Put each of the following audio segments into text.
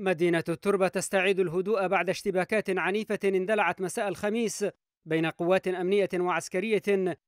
مدينة التربة تستعيد الهدوء بعد اشتباكات عنيفة اندلعت مساء الخميس بين قوات أمنية وعسكرية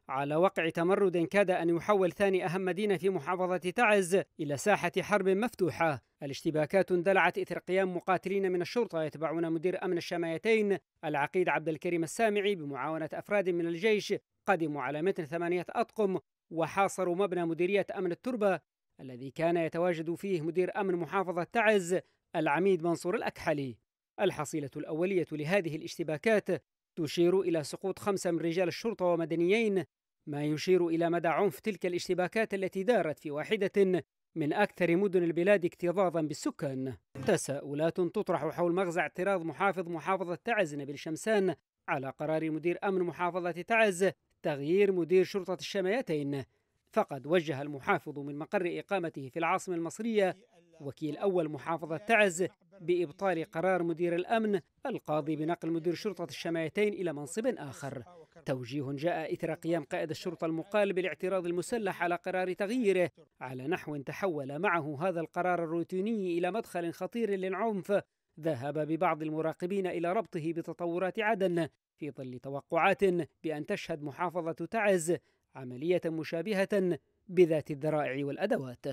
على وقع تمرد كاد أن يحول ثاني أهم مدينة في محافظة تعز إلى ساحة حرب مفتوحة الاشتباكات اندلعت إثر قيام مقاتلين من الشرطة يتبعون مدير أمن الشمايتين العقيد عبد الكريم السامعي بمعاونة أفراد من الجيش قدموا على متن ثمانية أطقم وحاصروا مبنى مديرية أمن التربة الذي كان يتواجد فيه مدير أمن محافظة تعز العميد منصور الأكحلي الحصيلة الأولية لهذه الاشتباكات تشير إلى سقوط خمسة من رجال الشرطة ومدنيين ما يشير إلى مدى عنف تلك الاشتباكات التي دارت في واحدة من أكثر مدن البلاد اكتظاظا بالسكان تساؤلات تطرح حول مغزى اعتراض محافظ محافظة تعز نبيل شمسان على قرار مدير أمن محافظة تعز تغيير مدير شرطة الشمايتين فقد وجه المحافظ من مقر إقامته في العاصمة المصرية وكيل أول محافظة تعز بإبطال قرار مدير الأمن القاضي بنقل مدير شرطة الشمايتين إلى منصب آخر توجيه جاء إثر قيام قائد الشرطة المقال بالاعتراض المسلح على قرار تغييره على نحو تحول معه هذا القرار الروتيني إلى مدخل خطير للعنف ذهب ببعض المراقبين إلى ربطه بتطورات عدن في ظل توقعات بأن تشهد محافظة تعز عملية مشابهة بذات الذرائع والأدوات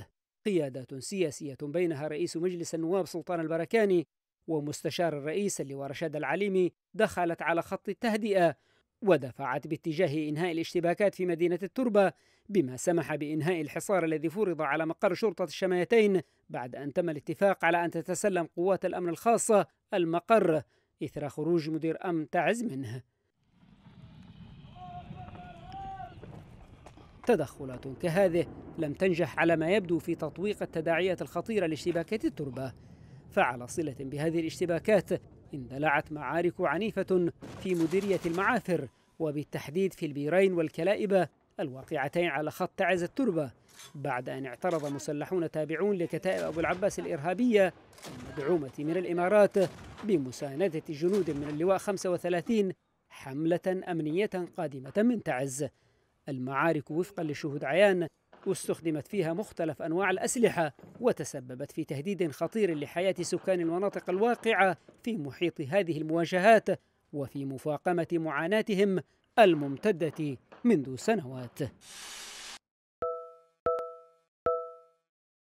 قيادات سياسية بينها رئيس مجلس النواب سلطان البركاني ومستشار الرئيس اللواء رشاد العليمي دخلت على خط التهدئة ودفعت باتجاه إنهاء الاشتباكات في مدينة التربة بما سمح بإنهاء الحصار الذي فرض على مقر شرطة الشمايتين بعد أن تم الاتفاق على أن تتسلم قوات الأمن الخاصة المقر إثر خروج مدير أمن تعز منه تدخلات كهذه لم تنجح على ما يبدو في تطويق التداعيات الخطيرة لاشتباكات التربة فعلى صلة بهذه الاشتباكات اندلعت معارك عنيفة في مديرية المعاثر وبالتحديد في البيرين والكلائبة الواقعتين على خط تعز التربة بعد أن اعترض مسلحون تابعون لكتائب أبو العباس الإرهابية المدعومة من الإمارات بمساندة جنود من اللواء 35 حملة أمنية قادمة من تعز المعارك وفقا لشهود عيان واستخدمت فيها مختلف أنواع الأسلحة وتسببت في تهديد خطير لحياة سكان المناطق الواقعة في محيط هذه المواجهات وفي مفاقمة معاناتهم الممتدة منذ سنوات